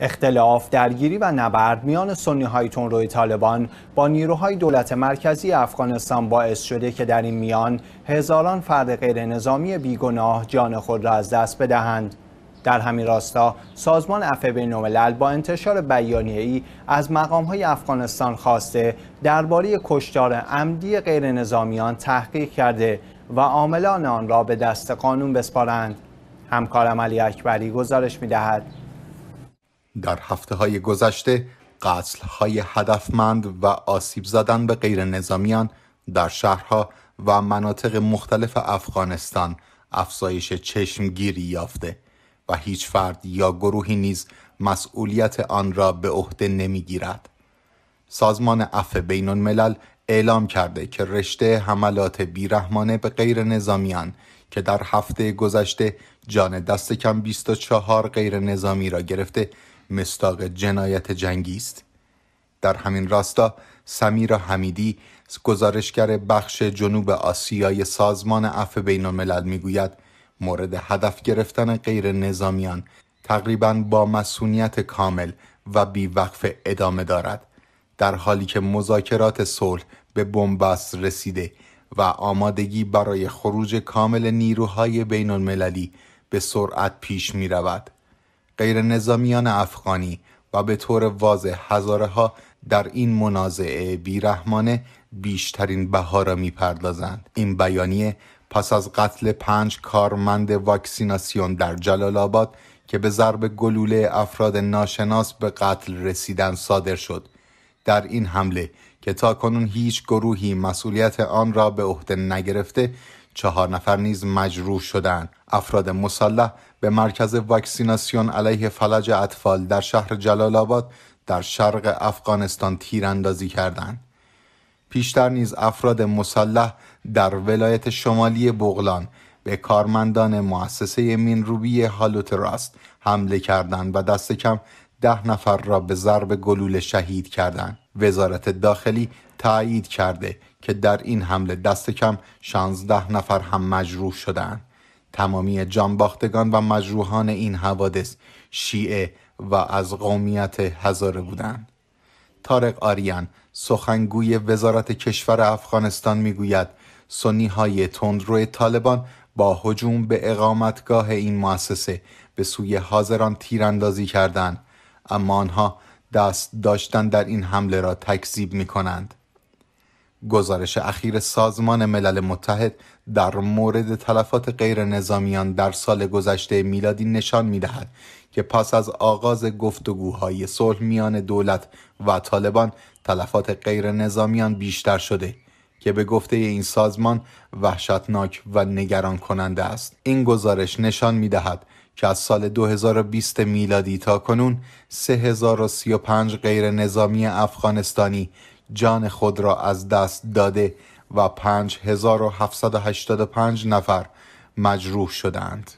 اختلاف درگیری و نبرد میان سنی های روی طالبان با نیروهای دولت مرکزی افغانستان باعث شده که در این میان هزاران فرد غیر نظامی بیگناه جان خود را از دست بدهند. در همین راستا سازمان عفو بین‌الملل با انتشار ای از های افغانستان خواسته درباره کشتار عمدی غیر نظامیان تحقیق کرده و عاملان آن را به دست قانون بسپارند. همکارم علی اکبری گزارش دهد. در هفته های گذشته قتل های هدفمند و آسیب زدن به غیر نظامیان در شهرها و مناطق مختلف افغانستان افزایش چشمگیری یافته و هیچ فرد یا گروهی نیز مسئولیت آن را به عهده گیرد. سازمان اف بینون ملل اعلام کرده که رشته حملات بیرحمانه به غیر نظامیان که در هفته گذشته جان دست کم 24 غیر نظامی را گرفته مستاق جنایت جنگی است در همین راستا سمیر حمیدی گزارشگر بخش جنوب آسیای سازمان عفو بین الملل میگوید مورد هدف گرفتن غیر نظامیان تقریبا با مسئولیت کامل و بیوقف ادامه دارد در حالی که مذاکرات صلح به بنبست رسیده و آمادگی برای خروج کامل نیروهای بین المللی به سرعت پیش می رود. نظامیان افغانی و به طور واضح هزاره ها در این منازعه بیرحمانه بیشترین بها را میپردازند این بیانیه پس از قتل پنج کارمند واکسیناسیون در جلال آباد که به ضرب گلوله افراد ناشناس به قتل رسیدن صادر شد در این حمله که تا کنون هیچ گروهی مسئولیت آن را به عهده نگرفته چهار نفر نیز مجروح شدند افراد مسلح به مرکز واکسیناسیون علیه فلج اطفال در شهر جلال آباد در شرق افغانستان تیراندازی کردند پیشتر نیز افراد مسلح در ولایت شمالی بغلان به کارمندان مؤسسه مینروبی هالوتراست راست حمله کردند و دست کم ده نفر را به ضرب گلوله شهید کردند وزارت داخلی تایید کرده که در این حمله دست کم 16 نفر هم مجروح شدند. تمامی جانباختگان و مجروحان این حوادث شیعه و از قومیت هزاره بودند. تارق آریان سخنگوی وزارت کشور افغانستان میگوید سنی های تندرو طالبان با هجوم به اقامتگاه این مؤسسه به سوی حاضران تیراندازی کردند اما آنها دست داشتن در این حمله را تکذیب می کنند. گزارش اخیر سازمان ملل متحد در مورد تلفات غیر نظامیان در سال گذشته میلادی نشان می دهد که پس از آغاز گفتگوهای صلح میان دولت و طالبان تلفات غیر نظامیان بیشتر شده که به گفته این سازمان وحشتناک و نگران کننده است این گزارش نشان می دهد که از سال 2020 میلادی تا کنون 3035 غیر نظامی افغانستانی جان خود را از دست داده و 5785 نفر مجروح شدند.